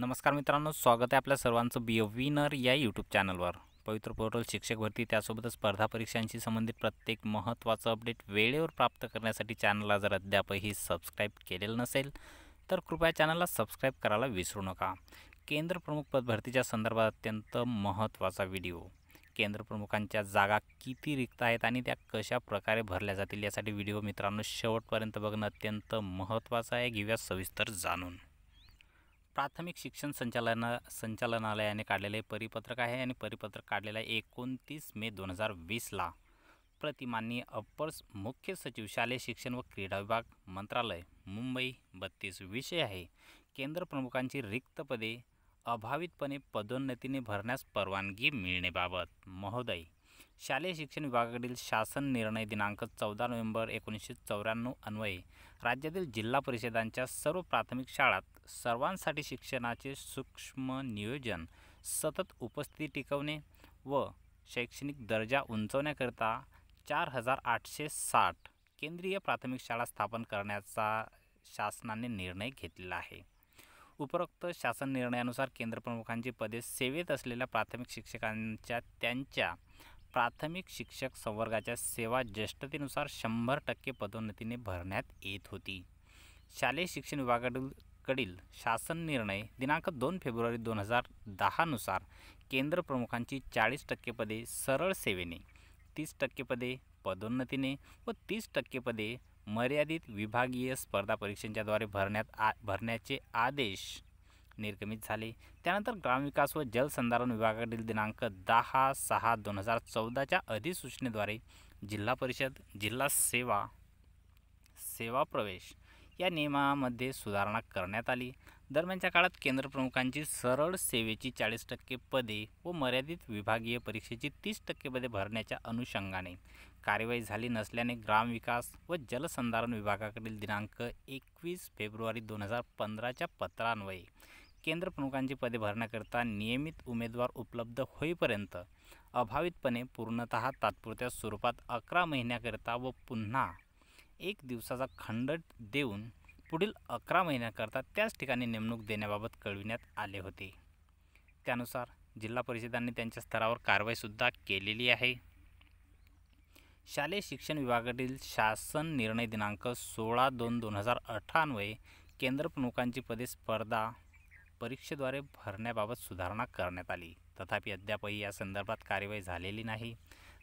नमस्कार मित्रांनो स्वागत आहे आपल्या सर्वांचं बी विनर या यूट्यूब चॅनलवर पवित्र पोर्टल शिक्षक भरती त्यासोबतच स्पर्धा परीक्षांशी संबंधित प्रत्येक महत्त्वाचं अपडेट वेळेवर प्राप्त करण्यासाठी चॅनलला जर अद्यापही सबस्क्राईब केलेलं नसेल तर कृपया चॅनलला सबस्क्राईब करायला विसरू नका केंद्रप्रमुख पद भरतीच्या संदर्भात अत्यंत महत्त्वाचा व्हिडिओ केंद्रप्रमुखांच्या जागा किती रिक्त आहेत आणि त्या कशा प्रकारे भरल्या जातील यासाठी व्हिडिओ मित्रांनो शेवटपर्यंत बघणं अत्यंत महत्त्वाचं आहे घेऊया सविस्तर जाणून प्राथमिक शिक्षण संचालना संचालनालयाने काढलेले परिपत्रक आहे आणि परिपत्रक काढलेलं आहे एकोणतीस मे दोन हजार वीसला प्रतिमान्य अप्पर्स मुख्य सचिव शालेय शिक्षण व क्रीडा विभाग मंत्रालय मुंबई बत्तीस विषय आहे केंद्र प्रमुखांची रिक्त पदे अभावितपणे पदोन्नतीने भरण्यास परवानगी मिळणेबाबत महोदय शालेय शिक्षण विभागाकडील शासन निर्णय दिनांक चौदा नोव्हेंबर एकोणीसशे चौऱ्याण्णव अन्वये राज्यातील जिल्हा परिषदांच्या सर्व प्राथमिक शाळात सर्वांसाठी शिक्षणाचे सूक्ष्म नियोजन सतत उपस्थिती टिकवणे व शैक्षणिक दर्जा उंचवण्याकरिता चार हजार आठशे साठ केंद्रीय प्राथमिक शाळा स्थापन करण्याचा शासनाने निर्णय घेतलेला आहे उपरोक्त शासन निर्णयानुसार केंद्रप्रमुखांची पदे सेवेत असलेल्या प्राथमिक शिक्षकांच्या त्यांच्या प्राथमिक शिक्षक संवर्गाच्या सेवा ज्येष्ठतेनुसार शंभर टक्के पदोन्नतीने भरण्यात येत होती शालेय शिक्षण विभागाकडील शासन निर्णय दिनांक दोन फेब्रुवारी दोन हजार दहानुसार केंद्र प्रमुखांची चाळीस टक्के पदे सरळ सेवेने तीस टक्के पदे पदोन्नतीने व तीस टक्के पदे मर्यादित विभागीय स्पर्धा परीक्षांच्याद्वारे भरण्यात आ भरण्याचे आदेश निर्गमित झाले त्यानंतर ग्रामविकास व जलसंधारण विभागाकडील दिनांक दहा सहा दोन हजार चौदाच्या अधिसूचनेद्वारे जिल्हा परिषद जिल्हा सेवा सेवा प्रवेश या नियमामध्ये सुधारणा करण्यात आली दरम्यानच्या काळात केंद्रप्रमुखांची सरळ सेवेची चाळीस टक्के पदे व मर्यादित विभागीय परीक्षेची तीस टक्के पदे भरण्याच्या अनुषंगाने कार्यवाही झाली नसल्याने ग्रामविकास व जलसंधारण विभागाकडील दिनांक एकवीस फेब्रुवारी दोन हजार पंधराच्या पत्रान्वये केंद्रप्रमुखांची पदे भरण्याकरिता नियमित उमेदवार उपलब्ध होईपर्यंत अभावितपणे पूर्णत तात्पुरत्या स्वरूपात अकरा महिन्याकरिता व पुन्हा एक दिवसाचा खंड देऊन पुढील अकरा महिन्याकरता त्याच ठिकाणी नेमणूक देण्याबाबत कळविण्यात आले होते त्यानुसार जिल्हा परिषदांनी त्यांच्या स्तरावर कारवाईसुद्धा केलेली आहे शालेय शिक्षण विभागातील शासन निर्णय दिनांक सोळा दोन दोन हजार केंद्र केंद्रप्रमुखांची पदे स्पर्धा परीक्षेद्वारे भरण्याबाबत सुधारणा करण्यात आली तथापि अद्यापही या संदर्भात कार्यवाही झालेली नाही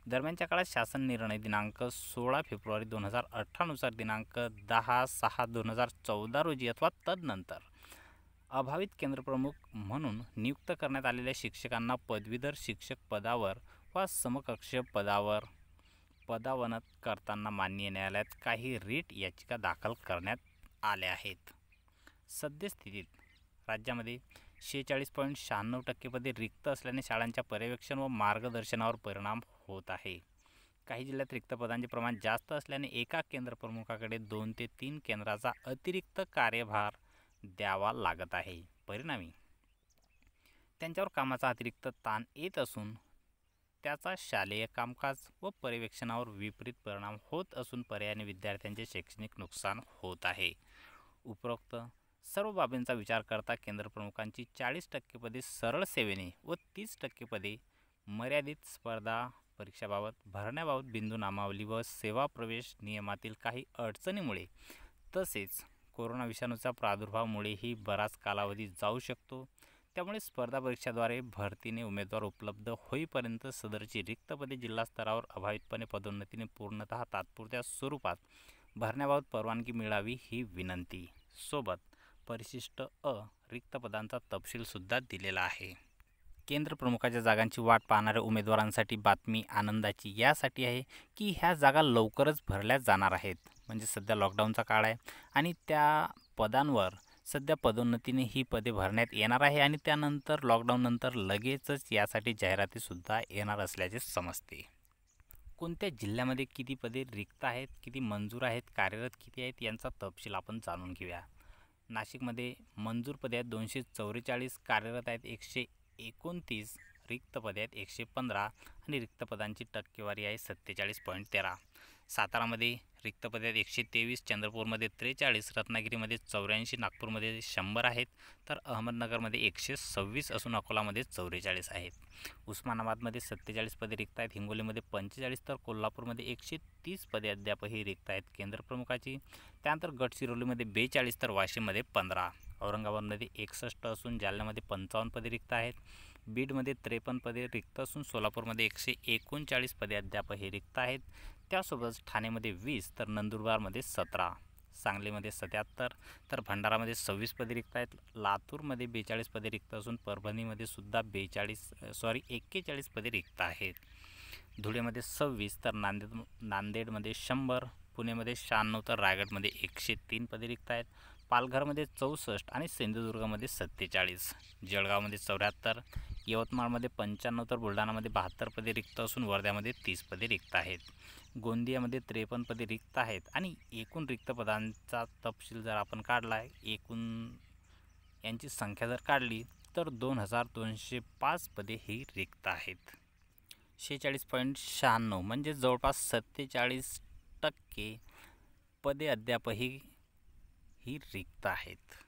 दरम्यानच्या काळात शासन निर्णय दिनांक सोळा फेब्रुवारी दोन हजार अठरानुसार दिनांक दहा सहा दोन हजार चौदा रोजी अथवा तदनंतर अभावित केंद्रप्रमुख म्हणून नियुक्त करण्यात आलेल्या शिक्षकांना पदवीधर शिक्षक पदावर व समकक्ष पदावर पदावनत करताना मान्य न्यायालयात काही रीट याचिका दाखल करण्यात आल्या आहेत सद्यस्थितीत राज्यामध्ये शेहेचाळीस पॉईंट शहाण्णव टक्के पदे रिक्त असल्याने शाळांच्या पर्यवेक्षण व मार्गदर्शनावर परिणाम होत आहे काही जिल्ह्यात रिक्त पदांचे प्रमाण जास्त असल्याने एका केंद्रप्रमुखाकडे दोन ते तीन केंद्राचा अतिरिक्त कार्यभार द्यावा लागत आहे परिणामी त्यांच्यावर कामाचा अतिरिक्त ताण येत असून त्याचा शालेय कामकाज व पर्यवेक्षणावर विपरीत परिणाम होत असून पर्यायाने विद्यार्थ्यांचे शैक्षणिक नुकसान होत आहे उपरोक्त सर्व बाबींचा विचार करता केंद्रप्रमुखांची चाळीस टक्के पदे सरळ सेवेने व तीस टक्के पदे मर्यादित स्पर्धा परीक्षाबाबत भरण्याबाबत बिंदू नामावली व सेवा प्रवेश नियमातील काही अडचणीमुळे तसेच कोरोना विषाणूचा प्रादुर्भावामुळेही बराच कालावधी जाऊ शकतो त्यामुळे स्पर्धा परीक्षाद्वारे भरतीने उमेदवार उपलब्ध होईपर्यंत सदरची रिक्त पदे जिल्हास्तरावर अभावितपणे पदोन्नतीने पूर्णतः तात्पुरत्या स्वरूपात भरण्याबाबत परवानगी मिळावी ही विनंती सोबत परिशिष्ट अ रिक्त पदांचा तपशीलसुद्धा दिलेला आहे केंद्र प्रमुखाच्या जागांची वाट पाहणाऱ्या उमेदवारांसाठी बातमी आनंदाची यासाठी आहे की ह्या जागा लवकरच भरल्या जाणार आहेत म्हणजे सध्या लॉकडाऊनचा काळ आहे आणि त्या पदांवर सध्या पदोन्नतीने ही पदे भरण्यात येणार आहे आणि त्यानंतर लॉकडाऊननंतर लगेचच यासाठी जाहिरातीसुद्धा येणार असल्याचे समजते कोणत्या जिल्ह्यामध्ये किती पदे रिक्त आहेत किती मंजूर आहेत कार्यरत किती आहेत यांचा तपशील आपण जाणून घेऊया नाशिकमध्ये मंजूर पदे आहेत दोनशे चौवेचाळीस कार्यरत आहेत एकशे एकोणतीस रिक्त पदे आहेत एकशे पंधरा आणि रिक्त पदांची टक्केवारी आहे सत्तेचाळीस पॉईंट तेरा सातारामध्ये रिक्त पदे आहेत एकशे तेवीस चंद्रपूरमध्ये त्रेचाळीस रत्नागिरीमध्ये चौऱ्याऐंशी नागपूरमध्ये शंभर आहेत तर अहमदनगरमध्ये एकशे सव्वीस असून अकोलामध्ये चौवेचाळीस आहेत उस्मानाबादमध्ये सत्तेचाळीस पदे रिक्त आहेत हिंगोलीमध्ये पंचेचाळीस तर कोल्हापूरमध्ये एकशे तीस पदे अद्यापही रिक्त आहेत केंद्रप्रमुखाची त्यानंतर गडचिरोलीमध्ये बेचाळीस तर वाशिममध्ये पंधरा औरंगाबादमध्ये एकसष्ट असून जालन्यामध्ये पंचावन्न पदे रिक्त आहेत बीडमध्ये त्रेपन्न पदे रिक्त असून सोलापूरमध्ये एकशे एकोणचाळीस पदे अद्याप हे रिक्त आहेत त्यासोबतच ठाणेमध्ये वीस तर नंदुरबारमध्ये सतरा सांगलीमध्ये सत्याहत्तर तर भंडारामध्ये सव्वीस पदे रिक्त आहेत लातूरमध्ये बेचाळीस पदे रिक्त असून परभणीमध्ये सुद्धा बेचाळीस सॉरी एक्केचाळीस पदे रिक्त आहेत धुळेमध्ये सव्वीस तर नांदेड नांदेडमध्ये शंभर पुणेमध्ये शहाण्णव तर रायगडमध्ये एकशे तीन पदे रिक्त आहेत पालघरमध्ये चौसष्ट आणि सिंधुदुर्गमध्ये सत्तेचाळीस जळगावमध्ये चौऱ्याहत्तर यवतमाळमध्ये पंच्याण्णव तर बुलढाणामध्ये बहात्तर पदे रिक्त असून वर्ध्यामध्ये तीस पदे रिक्त आहेत गोंदियामध्ये त्रेपन्न पदे रिक्त आहेत आणि एकूण रिक्त पदांचा तपशील जर आपण काढला एकूण यांची संख्या जर काढली तर दोन हजार दोनशे पाच पदे ही रिक्त आहेत शेहेचाळीस पॉईंट शहाण्णव म्हणजे जवळपास सत्तेचाळीस टक्के पदे अद्यापही ही रिक्त आहेत